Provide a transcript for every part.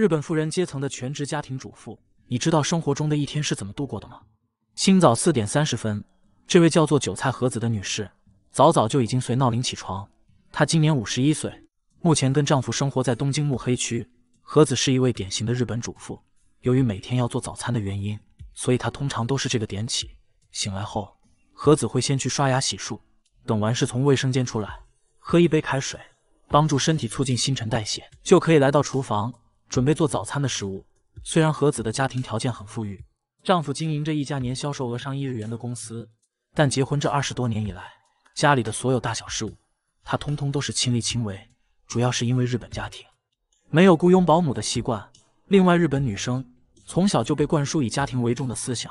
日本富人阶层的全职家庭主妇，你知道生活中的一天是怎么度过的吗？清早四点三十分，这位叫做韭菜和子的女士早早就已经随闹铃起床。她今年五十一岁，目前跟丈夫生活在东京目黑区。和子是一位典型的日本主妇，由于每天要做早餐的原因，所以她通常都是这个点起。醒来后，和子会先去刷牙洗漱，等完事从卫生间出来，喝一杯开水，帮助身体促进新陈代谢，就可以来到厨房。准备做早餐的食物。虽然和子的家庭条件很富裕，丈夫经营着一家年销售额上亿日元的公司，但结婚这二十多年以来，家里的所有大小事务，她通通都是亲力亲为。主要是因为日本家庭没有雇佣保姆的习惯，另外日本女生从小就被灌输以家庭为重的思想，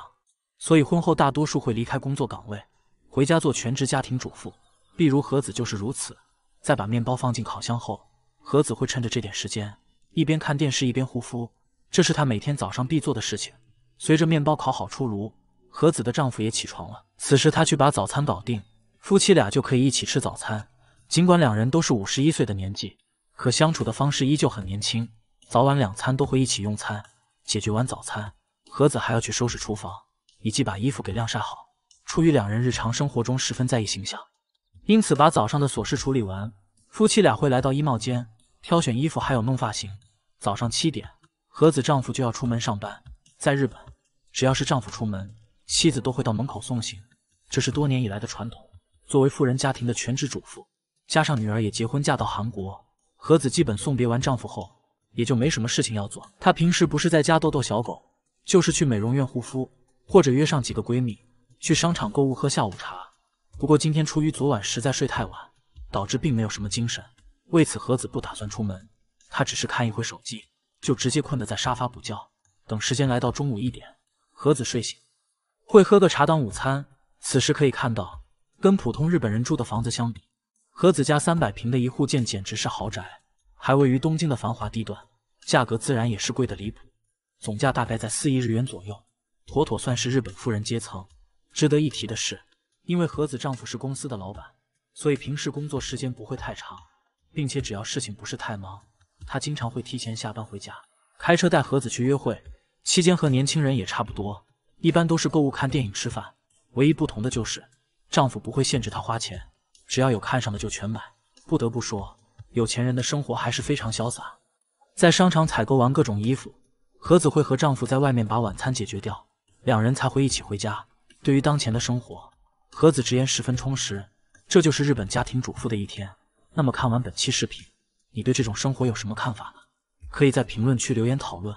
所以婚后大多数会离开工作岗位，回家做全职家庭主妇。例如和子就是如此。在把面包放进烤箱后，和子会趁着这点时间。一边看电视一边护肤，这是她每天早上必做的事情。随着面包烤好出炉，和子的丈夫也起床了。此时她去把早餐搞定，夫妻俩就可以一起吃早餐。尽管两人都是五十一岁的年纪，可相处的方式依旧很年轻。早晚两餐都会一起用餐。解决完早餐，和子还要去收拾厨房，以及把衣服给晾晒好。出于两人日常生活中十分在意形象，因此把早上的琐事处理完，夫妻俩会来到衣帽间。挑选衣服，还有弄发型。早上七点，和子丈夫就要出门上班。在日本，只要是丈夫出门，妻子都会到门口送行，这是多年以来的传统。作为富人家庭的全职主妇，加上女儿也结婚嫁到韩国，和子基本送别完丈夫后，也就没什么事情要做。她平时不是在家逗逗小狗，就是去美容院护肤，或者约上几个闺蜜去商场购物喝下午茶。不过今天出于昨晚实在睡太晚，导致并没有什么精神。为此，和子不打算出门，她只是看一会手机，就直接困得在沙发补觉。等时间来到中午一点，和子睡醒，会喝个茶当午餐。此时可以看到，跟普通日本人住的房子相比，和子家三百平的一户建简直是豪宅，还位于东京的繁华地段，价格自然也是贵的离谱，总价大概在四亿日元左右，妥妥算是日本富人阶层。值得一提的是，因为和子丈夫是公司的老板，所以平时工作时间不会太长。并且只要事情不是太忙，她经常会提前下班回家，开车带和子去约会。期间和年轻人也差不多，一般都是购物、看电影、吃饭。唯一不同的就是，丈夫不会限制她花钱，只要有看上的就全买。不得不说，有钱人的生活还是非常潇洒。在商场采购完各种衣服，和子会和丈夫在外面把晚餐解决掉，两人才会一起回家。对于当前的生活，和子直言十分充实。这就是日本家庭主妇的一天。那么看完本期视频，你对这种生活有什么看法呢？可以在评论区留言讨论。